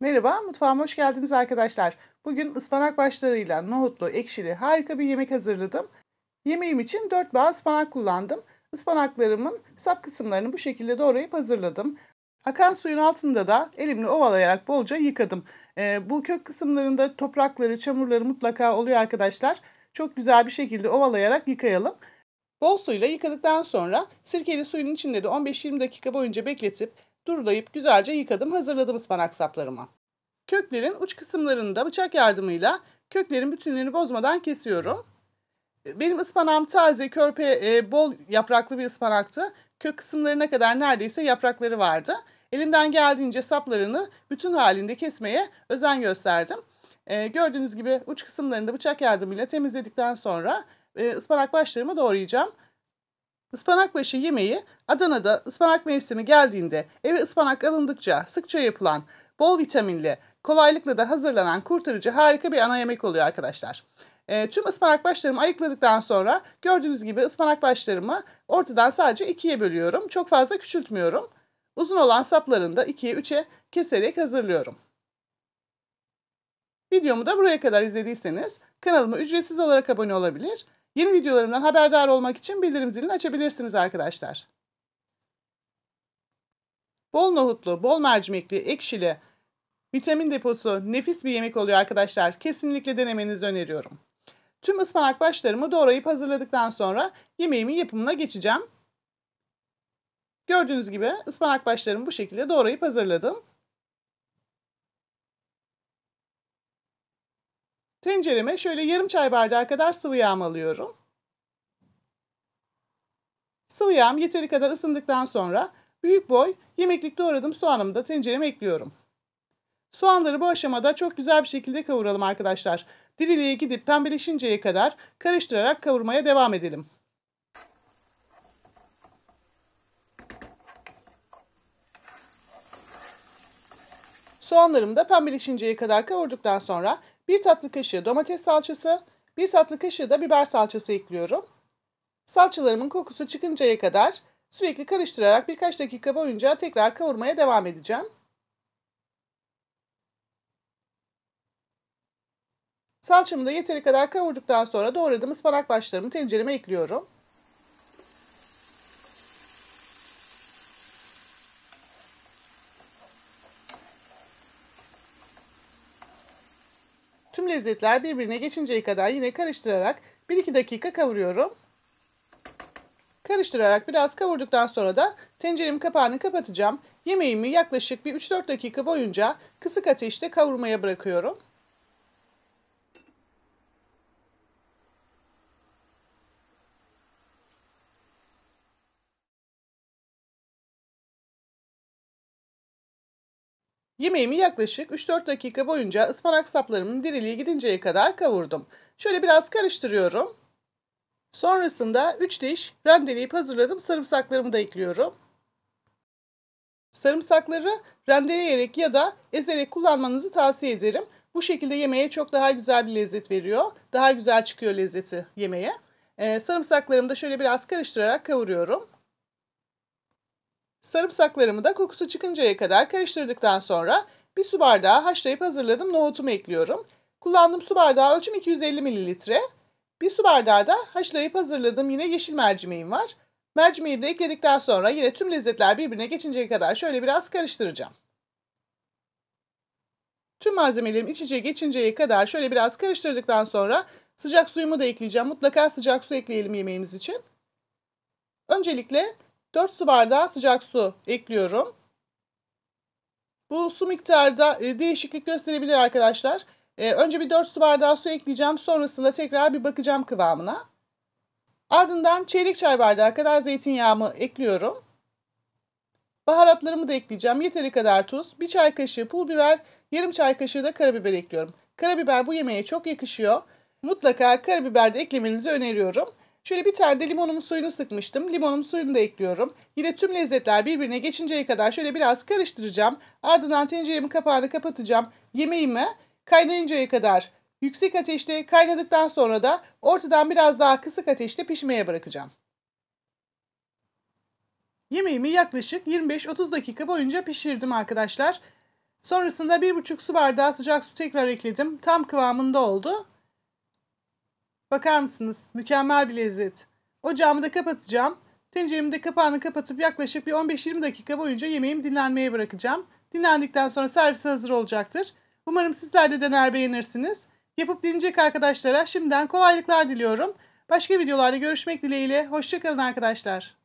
Merhaba, mutfağıma hoş geldiniz arkadaşlar. Bugün ıspanak başlarıyla nohutlu, ekşili harika bir yemek hazırladım. Yemeğim için 4 bağ ıspanak kullandım. Ispanaklarımın sap kısımlarını bu şekilde doğrayıp hazırladım. Akan suyun altında da elimle ovalayarak bolca yıkadım. Ee, bu kök kısımlarında toprakları, çamurları mutlaka oluyor arkadaşlar. Çok güzel bir şekilde ovalayarak yıkayalım. Bol suyla yıkadıktan sonra sirkeli suyun içinde de 15-20 dakika boyunca bekletip durulayıp güzelce yıkadım hazırladım ıspanak saplarımı. Köklerin uç kısımlarını da bıçak yardımıyla köklerin bütünlüğünü bozmadan kesiyorum. Benim ıspanağım taze, körpe, e, bol yapraklı bir ıspanaktı. Kök kısımlarına kadar neredeyse yaprakları vardı. Elimden geldiğince saplarını bütün halinde kesmeye özen gösterdim. E, gördüğünüz gibi uç kısımlarını da bıçak yardımıyla temizledikten sonra e, ıspanak başlarımı doğrayacağım. Ispanak başı yemeği Adana'da ıspanak mevsimi geldiğinde eve ıspanak alındıkça sıkça yapılan bol vitaminli kolaylıkla da hazırlanan kurtarıcı harika bir ana yemek oluyor arkadaşlar. E, tüm ıspanak başlarımı ayıkladıktan sonra gördüğünüz gibi ıspanak başlarımı ortadan sadece ikiye bölüyorum. Çok fazla küçültmüyorum. Uzun olan saplarını da ikiye üçe keserek hazırlıyorum. Videomu da buraya kadar izlediyseniz kanalıma ücretsiz olarak abone olabilir Yeni videolarımdan haberdar olmak için bildirim zilini açabilirsiniz arkadaşlar. Bol nohutlu, bol mercimekli, ekşili, vitamin deposu nefis bir yemek oluyor arkadaşlar. Kesinlikle denemenizi öneriyorum. Tüm ıspanak başlarımı doğrayıp hazırladıktan sonra yemeğimin yapımına geçeceğim. Gördüğünüz gibi ıspanak başlarımı bu şekilde doğrayıp hazırladım. Tencereme şöyle yarım çay bardağı kadar sıvı yağım alıyorum. Sıvı yağım yeteri kadar ısındıktan sonra büyük boy yemeklik doğradığım soğanımı da tencereme ekliyorum. Soğanları bu aşamada çok güzel bir şekilde kavuralım arkadaşlar. Diriliğe gidip pembeleşinceye kadar karıştırarak kavurmaya devam edelim. Soğanlarımı da pembeleşinceye kadar kavurduktan sonra 1 tatlı kaşığı domates salçası, 1 tatlı kaşığı da biber salçası ekliyorum. Salçalarımın kokusu çıkıncaya kadar sürekli karıştırarak birkaç dakika boyunca tekrar kavurmaya devam edeceğim. Salçamı da yeteri kadar kavurduktan sonra doğradığım ıspanak başlarımı tencereme ekliyorum. Tüm lezzetler birbirine geçinceye kadar yine karıştırarak 1-2 dakika kavuruyorum. Karıştırarak biraz kavurduktan sonra da tencerenin kapağını kapatacağım. Yemeğimi yaklaşık bir 3-4 dakika boyunca kısık ateşte kavurmaya bırakıyorum. Yemeğimi yaklaşık 3-4 dakika boyunca ıspanak saplarımın diriliği gidinceye kadar kavurdum. Şöyle biraz karıştırıyorum. Sonrasında 3 diş rendeleyip hazırladığım sarımsaklarımı da ekliyorum. Sarımsakları rendeleyerek ya da ezerek kullanmanızı tavsiye ederim. Bu şekilde yemeğe çok daha güzel bir lezzet veriyor. Daha güzel çıkıyor lezzeti yemeğe. Ee, sarımsaklarımı da şöyle biraz karıştırarak kavuruyorum. Sarımsaklarımı da kokusu çıkıncaya kadar karıştırdıktan sonra bir su bardağı haşlayıp hazırladım nohutumu ekliyorum. Kullandığım su bardağı ölçüm 250 mililitre. Bir su bardağı da haşlayıp hazırladığım yine yeşil mercimeğim var. Mercimeği de ekledikten sonra yine tüm lezzetler birbirine geçinceye kadar şöyle biraz karıştıracağım. Tüm malzemelerim iç içe geçinceye kadar şöyle biraz karıştırdıktan sonra sıcak suyumu da ekleyeceğim. Mutlaka sıcak su ekleyelim yemeğimiz için. Öncelikle 4 su bardağı sıcak su ekliyorum. Bu su miktarda e, değişiklik gösterebilir arkadaşlar. E, önce bir 4 su bardağı su ekleyeceğim. Sonrasında tekrar bir bakacağım kıvamına. Ardından çeyrek çay bardağı kadar zeytinyağımı ekliyorum. Baharatlarımı da ekleyeceğim. Yeteri kadar tuz, bir çay kaşığı pul biber, yarım çay kaşığı da karabiber ekliyorum. Karabiber bu yemeğe çok yakışıyor. Mutlaka karabiber de eklemenizi öneriyorum. Şöyle bir tane de limonumun suyunu sıkmıştım. Limonum suyunu da ekliyorum. Yine tüm lezzetler birbirine geçinceye kadar şöyle biraz karıştıracağım. Ardından tenceremin kapağını kapatacağım. Yemeğimi kaynayıncaya kadar yüksek ateşte kaynadıktan sonra da ortadan biraz daha kısık ateşte pişmeye bırakacağım. Yemeğimi yaklaşık 25-30 dakika boyunca pişirdim arkadaşlar. Sonrasında 1,5 su bardağı sıcak su tekrar ekledim. Tam kıvamında oldu. Bakar mısınız? Mükemmel bir lezzet. Ocağımı da kapatacağım. Tenceremde kapağını kapatıp yaklaşık bir 15-20 dakika boyunca yemeğimi dinlenmeye bırakacağım. Dinlendikten sonra servise hazır olacaktır. Umarım sizler de dener beğenirsiniz. Yapıp dinleyecek arkadaşlara şimdiden kolaylıklar diliyorum. Başka videolarda görüşmek dileğiyle. Hoşçakalın arkadaşlar.